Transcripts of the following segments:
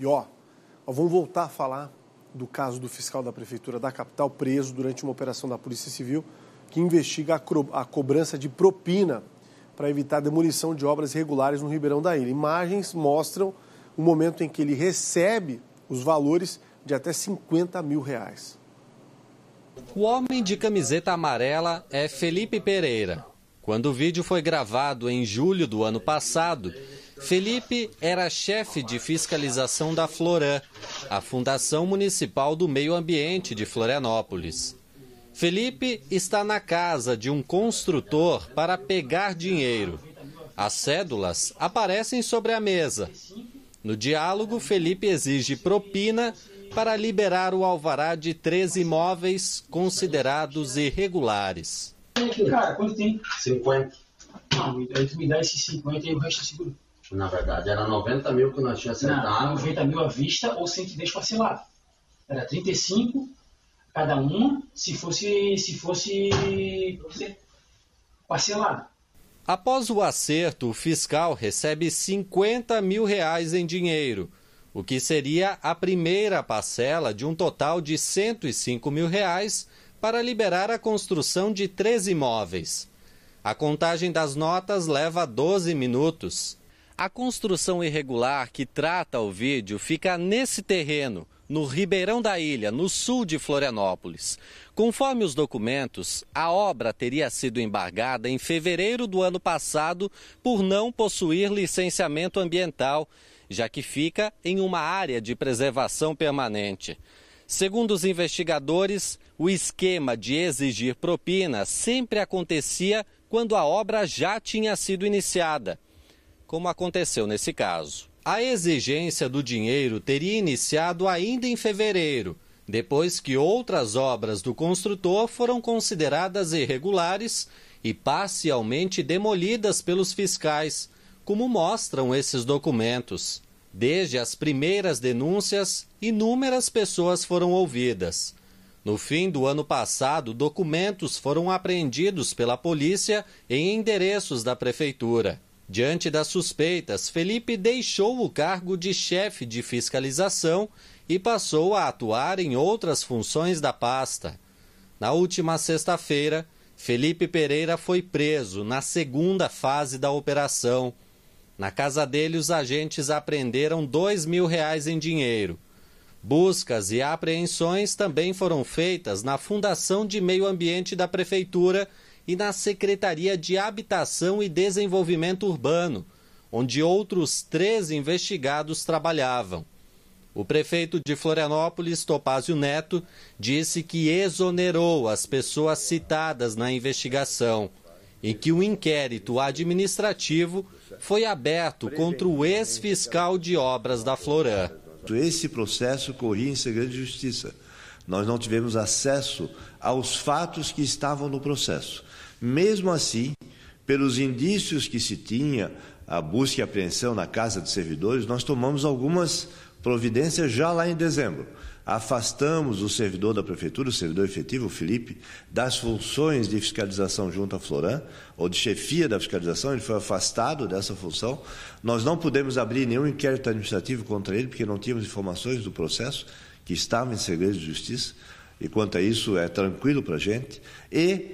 E ó, ó, vamos voltar a falar do caso do fiscal da prefeitura da capital preso durante uma operação da Polícia Civil que investiga a, a cobrança de propina para evitar demolição de obras regulares no Ribeirão da Ilha. Imagens mostram o momento em que ele recebe os valores de até 50 mil reais. O homem de camiseta amarela é Felipe Pereira. Quando o vídeo foi gravado em julho do ano passado, Felipe era chefe de fiscalização da Floran, a Fundação Municipal do Meio Ambiente de Florianópolis. Felipe está na casa de um construtor para pegar dinheiro. As cédulas aparecem sobre a mesa. No diálogo, Felipe exige propina para liberar o alvará de três imóveis considerados irregulares. Cara, quanto tem? 50. Não, me dá esses 50 e o resto é seguro na verdade era 90 mil que nós tínhamos acertado. Não, 90 mil à vista ou 110 parcelado. Era 35 cada um se fosse, se fosse parcelado. Após o acerto, o fiscal recebe 50 mil reais em dinheiro, o que seria a primeira parcela de um total de 105 mil reais para liberar a construção de três imóveis. A contagem das notas leva 12 minutos. A construção irregular que trata o vídeo fica nesse terreno, no Ribeirão da Ilha, no sul de Florianópolis. Conforme os documentos, a obra teria sido embargada em fevereiro do ano passado por não possuir licenciamento ambiental, já que fica em uma área de preservação permanente. Segundo os investigadores, o esquema de exigir propina sempre acontecia quando a obra já tinha sido iniciada como aconteceu nesse caso. A exigência do dinheiro teria iniciado ainda em fevereiro, depois que outras obras do construtor foram consideradas irregulares e parcialmente demolidas pelos fiscais, como mostram esses documentos. Desde as primeiras denúncias, inúmeras pessoas foram ouvidas. No fim do ano passado, documentos foram apreendidos pela polícia em endereços da prefeitura. Diante das suspeitas, Felipe deixou o cargo de chefe de fiscalização e passou a atuar em outras funções da pasta. Na última sexta-feira, Felipe Pereira foi preso na segunda fase da operação. Na casa dele, os agentes apreenderam dois mil reais em dinheiro. Buscas e apreensões também foram feitas na Fundação de Meio Ambiente da Prefeitura e na Secretaria de Habitação e Desenvolvimento Urbano, onde outros três investigados trabalhavam. O prefeito de Florianópolis, Topázio Neto, disse que exonerou as pessoas citadas na investigação e que um inquérito administrativo foi aberto contra o ex-fiscal de obras da Florã. Esse processo corria em segredo de justiça. Nós não tivemos acesso aos fatos que estavam no processo. Mesmo assim, pelos indícios que se tinha, a busca e apreensão na casa dos servidores, nós tomamos algumas providências já lá em dezembro. Afastamos o servidor da prefeitura, o servidor efetivo, o Felipe, das funções de fiscalização junto à Floran, ou de chefia da fiscalização, ele foi afastado dessa função. Nós não pudemos abrir nenhum inquérito administrativo contra ele, porque não tínhamos informações do processo que estava em segredo de justiça, e quanto a isso é tranquilo para a gente, e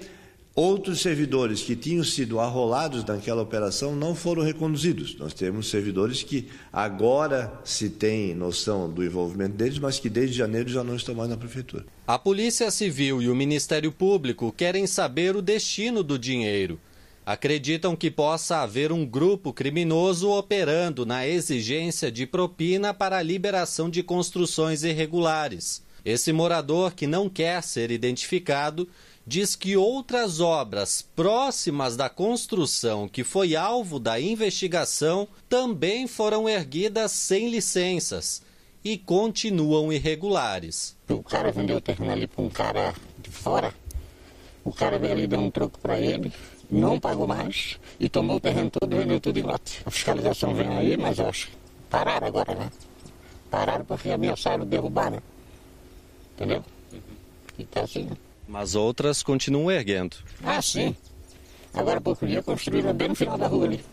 outros servidores que tinham sido arrolados naquela operação não foram reconduzidos. Nós temos servidores que agora se tem noção do envolvimento deles, mas que desde janeiro já não estão mais na prefeitura. A Polícia Civil e o Ministério Público querem saber o destino do dinheiro acreditam que possa haver um grupo criminoso operando na exigência de propina para a liberação de construções irregulares. Esse morador, que não quer ser identificado, diz que outras obras próximas da construção que foi alvo da investigação também foram erguidas sem licenças e continuam irregulares. O cara vendeu o terreno ali para um cara de fora o cara veio ali, deu um troco para ele, não pagou mais e tomou o terreno todo, vendeu tudo em lote. A fiscalização vem aí, mas acho pararam agora, né? Pararam porque ameaçaram derrubar, né? Entendeu? Uhum. Então assim. Mas outras continuam erguendo. Ah, sim. Agora há pouco dia construíram bem no final da rua ali.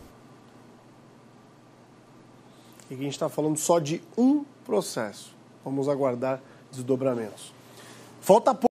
E a gente está falando só de um processo. Vamos aguardar desdobramentos. Falta pouco.